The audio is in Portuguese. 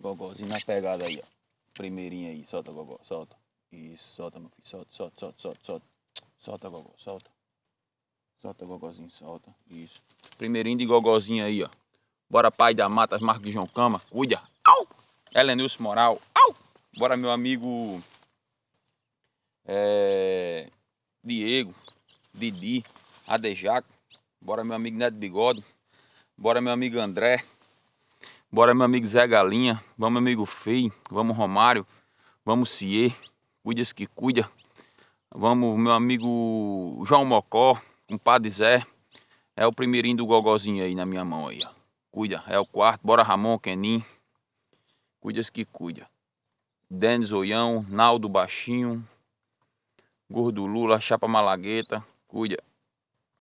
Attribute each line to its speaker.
Speaker 1: Gogozinho na pegada aí, ó. Primeirinha aí, solta, gogó, solta. Isso, solta, meu filho, solta, solta, solta, solta, solta. Solta, gogó, solta. Solta, gogozinho, solta. Isso.
Speaker 2: Primeirinho de gogozinho aí, ó. Bora, pai da mata, marcas de João Cama. Cuida. Au! Helenilson Moral. Au! Bora, meu amigo. É... Diego. Didi. Adejaco. Bora, meu amigo Neto Bigode. Bora, meu amigo André. Bora, meu amigo Zé Galinha. Vamos, meu amigo Fei. Vamos, Romário. Vamos, Cie, Cuida-se que cuida. Vamos, meu amigo João Mocó. Compadre Zé. É o primeirinho do gogozinho aí na minha mão aí, ó. Cuida. É o quarto. Bora, Ramon, Kenin. Cuida-se que cuida. Denis Oião. Naldo Baixinho. Gordo Lula. Chapa Malagueta. Cuida.